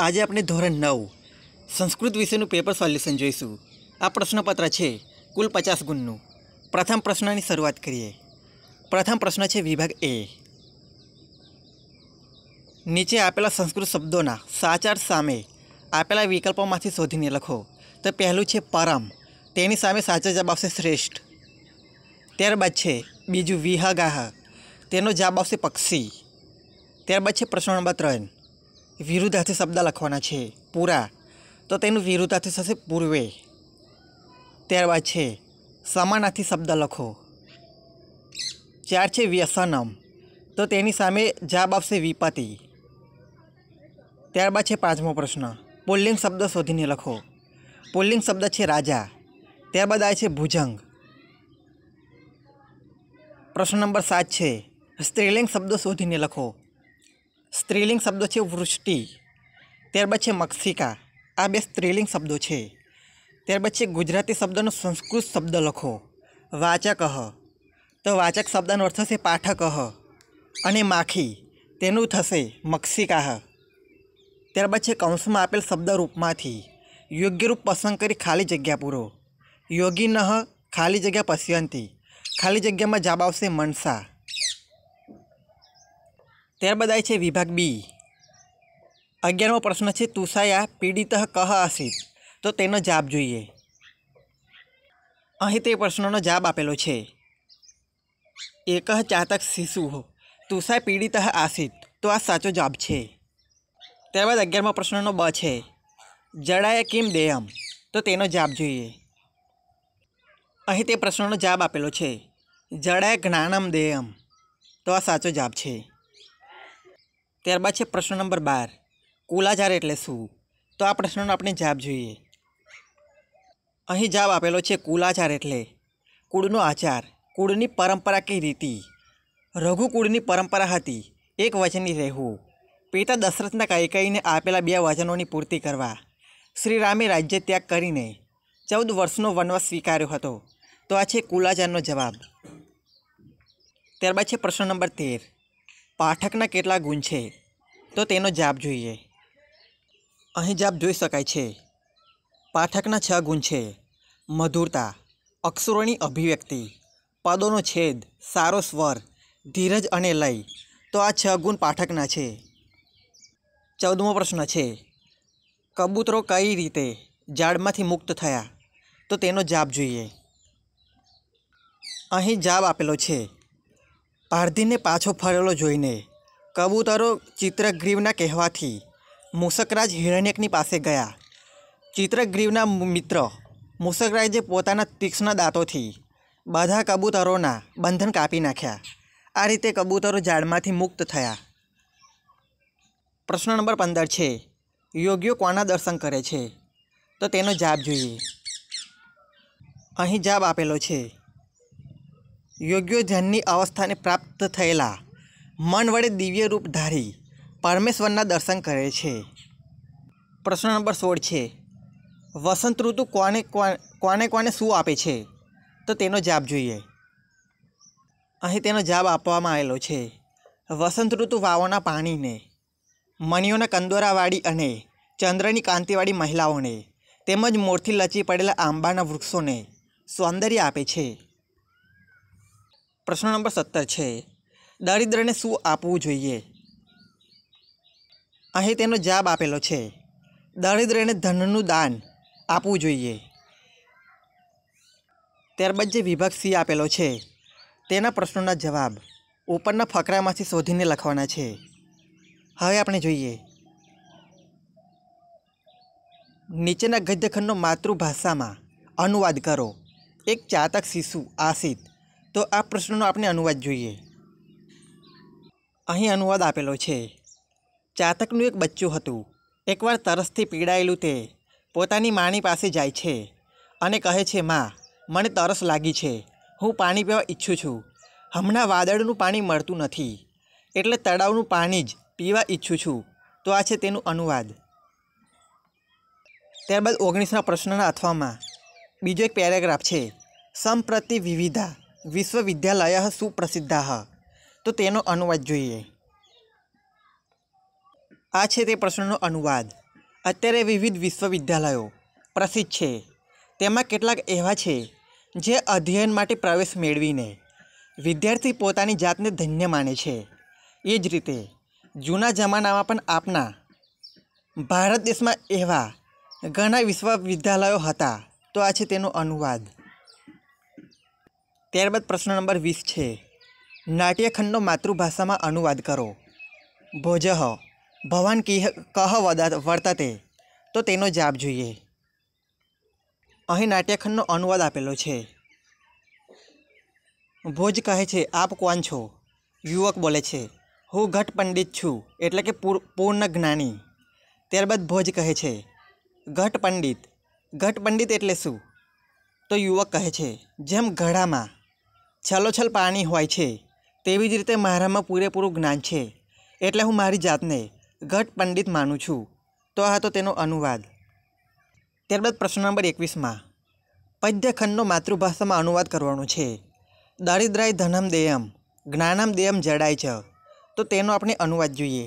આજે આપણે ધોરણ 9 સંસ્કૃત વિષયનું પેપર સોલ્યુશન જોઈશું આ પ્રશ્નપત્ર છે કુલ 50 ગુણનું પ્રથમ પ્રશ્નની શરૂઆત કરીએ પ્રથમ પ્રશ્ન છે વિભાગ A નીચે આપેલા સંસ્કૃત શબ્દોના સાચો જવાબ સાથે શ્રેષ્ઠ ત્યારબાદ છે બીજું વિહગાહ તેનો જવાબ આવશે પક્ષી ત્યારબાદ છે પ્રશ્ન નંબર 3 વિરુદ્ધાર્થી શબ્દ લખવાના છે પૂરા તો તેનું વિરુદ્ધાર્થી થશે પૂર્વે ત્યારબાદ છે સમાનાર્થી શબ્દ લખો ચાર છે વ્યસનમ તો તેની સામે જાબ આવશે વિપત્તિ ત્યારબાદ છે પાંચમો પ્રશ્ન પુલ્લિંગ શબ્દ શોધીને લખો પુલ્લિંગ શબ્દ છે રાજા ત્યારબાદ આવે છે ભુજંગ પ્રશ્ન નંબર સાત છે સ્ત્રીલિંગ શબ્દ શોધીને લખો સ્ત્રીલિંગ શબ્દો છે વૃષ્ટિ ત્યારબાદ છે મક્ષિકા આ બે સ્ત્રીલિંગ શબ્દો છે ત્યારબાદ છે ગુજરાતી શબ્દનો સંસ્કૃત શબ્દ લખો વાચક તો વાચક શબ્દનો અર્થ થશે પાઠક અને માખી તેનું થશે મક્ષિકાહ ત્યારબાદ છે કૌંસમાં આપેલ શબ્દ રૂપમાંથી યોગ્ય રૂપ પસંદ કરી ખાલી જગ્યા પૂરો યોગી નહ ખાલી જગ્યા પશ્યંતી ખાલી જગ્યામાં જાબ આવશે મનસા ત્યારબાદ આવે છે વિભાગ બી અગિયારમો પ્રશ્ન છે તુષાયા પીડિત કહ આસિત તો તેનો જવાબ જોઈએ અહીં તે પ્રશ્નનો જવાબ આપેલો છે એકહ ચાતક શિશુ તુષાય પીડિત આસિત તો આ સાચો જવાબ છે ત્યારબાદ અગિયારમો પ્રશ્નનો બ છે જડાય કેમ દેયમ તો તેનો જવાબ જોઈએ અહીં તે પ્રશ્નનો જવાબ આપેલો છે જડાય જ્ઞાનમ દેયમ તો આ સાચો જવાબ છે ત્યારબાદ છે પ્રશ્ન નંબર બાર કુલાજાર એટલે શું તો આ પ્રશ્નનો આપણે જવાબ જોઈએ અહીં જવાબ આપેલો છે કુલાચાર એટલે કુળનો આચાર કુળની પરંપરા કે રીતિ રઘુ કુળની પરંપરા હતી એક વચની રહેવું પિતા દશરથના કૈકઈને આપેલા બે વચનોની પૂર્તિ કરવા શ્રી રામે રાજ્ય ત્યાગ કરીને ચૌદ વર્ષનો વનવાસ સ્વીકાર્યો હતો તો આ છે કુલાચારનો જવાબ ત્યારબાદ છે પ્રશ્ન નંબર તેર પાઠકના કેટલા ગુણ છે તો તેનો જાપ જોઈએ અહીં જાપ જોઈ શકાય છે પાઠકના છ ગુણ છે મધુરતા અક્ષરોની અભિવ્યક્તિ પદોનો છેદ સારો સ્વર ધીરજ અને લય તો આ છ ગુણ પાઠકના છે ચૌદમો પ્રશ્ન છે કબૂતરો કઈ રીતે ઝાડમાંથી મુક્ત થયા તો તેનો જાપ જોઈએ અહીં જાબ આપેલો છે પારધીને પાછો ફરેલો જોઈને કબૂતરો ચિત્રગ્રીવના કહેવાથી મૂસકરાજ હિરણ્યકની પાસે ગયા ચિત્રગ્રીવના મિત્ર મૂસકરાજે પોતાના તીક્ષ્ણ દાંતોથી બધા કબૂતરોના બંધન કાપી નાખ્યા આ રીતે કબૂતરો ઝાડમાંથી મુક્ત થયા પ્રશ્ન નંબર પંદર છે યોગીઓ કોના દર્શન કરે છે તો તેનો જાબ જોઈએ અહીં જાબ આપેલો છે યોગ્ય ધ્યાનની અવસ્થાને પ્રાપ્ત થયેલા મન વડે દિવ્ય રૂપ ધારી પરમેશ્વરના દર્શન કરે છે પ્રશ્ન નંબર સોળ છે વસંત ઋતુ કોને કોને કોને શું આપે છે તો તેનો જવાબ જોઈએ અહીં તેનો જવાબ આપવામાં આવેલો છે વસંત ઋતુ વાવોના પાણીને મણીઓના કંદોરાવાળી અને ચંદ્રની કાંતિવાળી મહિલાઓને તેમજ મોરથી લચી પડેલા આંબાના વૃક્ષોને સૌંદર્ય આપે છે પ્રશ્ન નંબર સત્તર છે દરિદ્રને શું આપવું જોઈએ અહીં તેનો જવાબ આપેલો છે દારિદ્રને ધનનું દાન આપવું જોઈએ ત્યારબાદ જે વિભાગ સી આપેલો છે તેના પ્રશ્નોના જવાબ ઉપરના ફકરામાંથી શોધીને લખવાના છે હવે આપણે જોઈએ નીચેના ગદ્યખંડનો માતૃભાષામાં અનુવાદ કરો એક ચાતક શિશુ આસિત તો આ પ્રશ્નનો આપણે અનુવાદ જોઈએ અહીં અનુવાદ આપેલો છે ચાતકનું એક બચ્ચું હતું એકવાર તરસથી પીડાયેલું તે પોતાની માની પાસે જાય છે અને કહે છે માં મને તરસ લાગી છે હું પાણી પીવા ઈચ્છું છું હમણાં વાદળનું પાણી મળતું નથી એટલે તળાવનું પાણી જ પીવા ઈચ્છું છું તો આ છે તેનું અનુવાદ ત્યારબાદ ઓગણીસના પ્રશ્નના અથવામાં બીજો એક પેરેગ્રાફ છે સંપ્રતિ વિવિધા વિશ્વવિદ્યાલય સુપ્રસિદ્ધાહ તો તેનો અનુવાદ જોઈએ આ છે તે પ્રશ્નનો અનુવાદ અત્યારે વિવિધ વિશ્વવિદ્યાલયો પ્રસિદ્ધ છે તેમાં કેટલાક એવા છે જે અધ્યયન માટે પ્રવેશ મેળવીને વિદ્યાર્થી પોતાની જાતને ધન્ય માને છે એ જ રીતે જૂના જમાનામાં પણ આપના ભારત દેશમાં એવા ઘણા વિશ્વવિદ્યાલયો હતા તો આ છે તેનો અનુવાદ ત્યારબાદ પ્રશ્ન નંબર વીસ છે નાટ્યખંડનો માતૃભાષામાં અનુવાદ કરો ભોજ ભવાન કિહ કહ વદા વર્તતે તો તેનો જવાબ જોઈએ અહીં નાટ્યખંડનો અનુવાદ આપેલો છે ભોજ કહે છે આપ કોણ છો યુવક બોલે છે હું ઘટ પંડિત છું એટલે કે પૂર્ણ જ્ઞાની ત્યારબાદ ભોજ કહે છે ઘટ પંડિત ઘટ પંડિત એટલે શું તો યુવક કહે છે જેમ ઘડામાં છલોછલ પાણી હોય છે તેવી જ રીતે મારામાં પૂરેપૂરું જ્ઞાન છે એટલે હું મારી જાતને ઘટ પંડિત માનું છું તો આ હતો તેનો અનુવાદ ત્યારબાદ પ્રશ્ન નંબર એકવીસમાં પદ્યખંડનો માતૃભાષામાં અનુવાદ કરવાનો છે દારિદ્રાય ધનમ દેયમ જ્ઞાનમ દેયમ જડાય છે તો તેનો આપણે અનુવાદ જોઈએ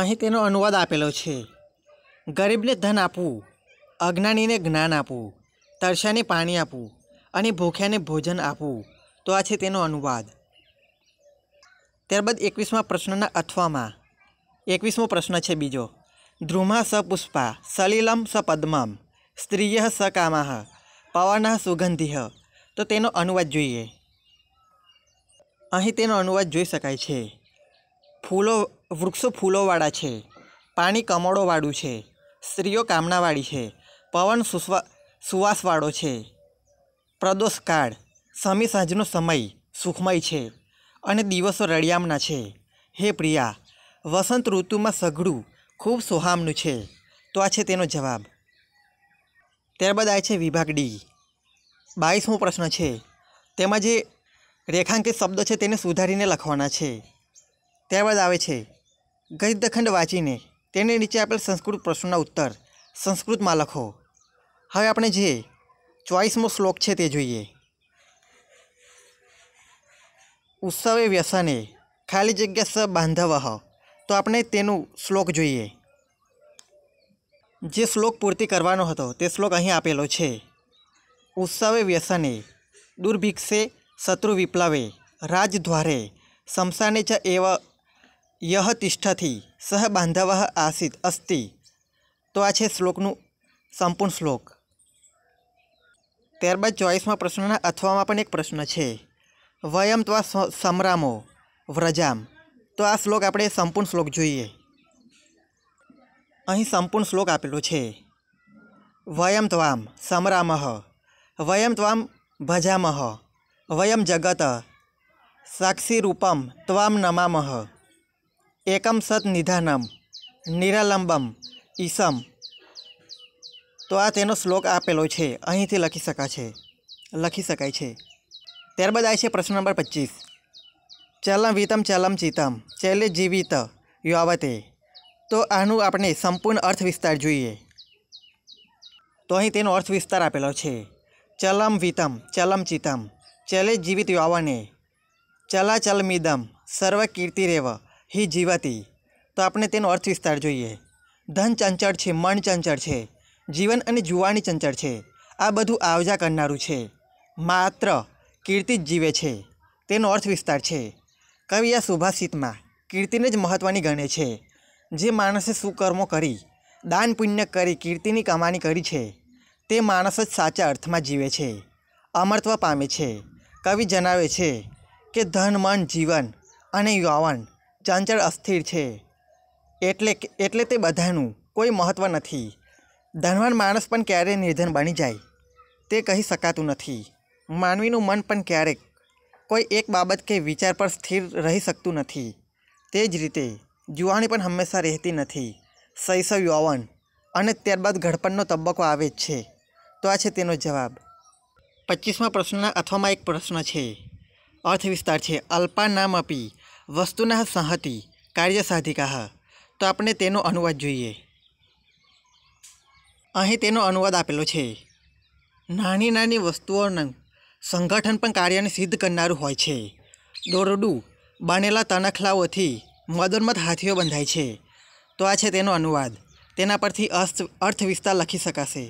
અહીં તેનો અનુવાદ આપેલો છે ગરીબને ધન આપવું અજ્ઞાનીને જ્ઞાન આપવું તરસાને પાણી આપવું અને ભૂખ્યાને ભોજન આપવું તો આ છે તેનો અનુવાદ ત્યારબાદ એકવીસમા પ્રશ્નના અથવામાં એકવીસમો પ્રશ્ન છે બીજો ધ્રુમા સપુષ્પા સલિલમ સપદ્મમ સ્ત્રીય કામાહ પવના સુગંધિહ તો તેનો અનુવાદ જોઈએ અહીં તેનો અનુવાદ જોઈ શકાય છે ફૂલો વૃક્ષો ફૂલોવાળા છે પાણી કમળોવાળું છે સ્ત્રીઓ કામનાવાળી છે પવન સુસ્વા સુવાસવાળો છે પ્રદોષ કાળ સમી સાંજનો સમય સુખમય છે અને દિવસો રળિયામના છે હે પ્રિયા વસંત ઋતુમાં સઘળું ખૂબ સોહામનું છે તો આ છે તેનો જવાબ ત્યારબાદ આ છે વિભાગ ડી બાવીસમો પ્રશ્ન છે તેમાં જે રેખાંકિત શબ્દો છે તેને સુધારીને લખવાના છે ત્યારબાદ આવે છે ગદ્યખંડ વાંચીને તેને નીચે આપેલ સંસ્કૃત પ્રશ્નોના ઉત્તર સંસ્કૃતમાં લખો હવે આપણે જે ચોઈસમો શ્લોક છે તે જોઈએ ઉત્સવે વ્યસને ખાલી જગ્યા સ બાંધવહ તો આપણે તેનું શ્લોક જોઈએ જે શ્લોક પૂર્તિ કરવાનો હતો તે શ્લોક અહીં આપેલો છે ઉત્સવે વ્યસને દુર્ભિક્ષે શત્રુ વિપ્લવે રાજદ્વારે શમશાને ચ એવ યહ તિષ્ઠથી સહ બાંધવ આસિત અસ્તિ તો આ છે શ્લોકનું સંપૂર્ણ શ્લોક ત્યારબાદ ચોઈસમાં પ્રશ્નના અથવામાં પણ એક પ્રશ્ન છે વયમ ત્વા સમરામો વ્રજામ તો આ શ્લોક આપણે સંપૂર્ણ શ્લોક જોઈએ અહીં સંપૂર્ણ શ્લોક આપેલો છે વયમ ત્વામ સમરામહ વયમ ત્વામ ભજામહ વયમ જગત સાક્ષી રૂપમ ત્વામ નમામહ એકમ સત નિધાનમ નિરાલંબમ ઈસમ તો આ તેનો શ્લોક આપેલો છે અહીંથી લખી શકાશે લખી શકાય છે ત્યારબાદ આવે છે પ્રશ્ન નંબર પચીસ ચલમ વિતમ ચલમ ચિતમ ચેલે જીવિત યાવતે તો આનું આપણે સંપૂર્ણ અર્થ વિસ્તાર જોઈએ તો અહીં તેનો અર્થ વિસ્તાર આપેલો છે ચલમ વિતમ ચલમ ચિતમ ચલે જીવિત યાવને ચલાચલમિદમ સર્વ કીર્તિ રેવ હિ જીવતી તો આપણે તેનો અર્થ વિસ્તાર જોઈએ ધન ચંચળ છે મન ચંચળ છે જીવન અને જુવાની ચંચળ છે આ બધું આવજા કરનારું છે માત્ર કીર્તિ જ જીવે છે તે નોર્થ વિસ્તાર છે કવિ આ સુભાષિતમાં કીર્તિને જ મહત્ત્વની ગણે છે જે માણસે સુકર્મો કરી દાન પુણ્ય કરી કીર્તિની કમાણી કરી છે તે માણસ જ સાચા અર્થમાં જીવે છે અમરત્વ પામે છે કવિ જણાવે છે કે ધન મન જીવન અને યૌવન ચંચળ અસ્થિર છે એટલે એટલે તે બધાનું કોઈ મહત્ત્વ નથી ધનવાન માણસ પણ ક્યારેય નિર્ધન બની જાય તે કહી શકાતું નથી માનવીનું મન પણ ક્યારેક કોઈ એક બાબત કે વિચાર પર સ્થિર રહી શકતું નથી તે જ રીતે જુવાણી પણ હંમેશા રહેતી નથી શૈશવ યૌવન અને ત્યારબાદ ઘડપણનો તબક્કો આવે જ છે તો આ છે તેનો જવાબ પચીસમા પ્રશ્નના અથવામાં એક પ્રશ્ન છે અર્થ વિસ્તાર છે અલ્પા નામ અપી વસ્તુના સંહતિ કાર્ય સાધિકા તો આપણે તેનો અનુવાદ જોઈએ અહીં તેનો અનુવાદ આપેલો છે નાની નાની વસ્તુઓનું સંગઠન પણ કાર્યને સિદ્ધ કરનારું હોય છે દોરડું બાનેલા તનખલાઓથી મદોન્મત હાથીઓ બંધાય છે તો આ છે તેનો અનુવાદ તેના પરથી અર્થ વિસ્તાર લખી શકાશે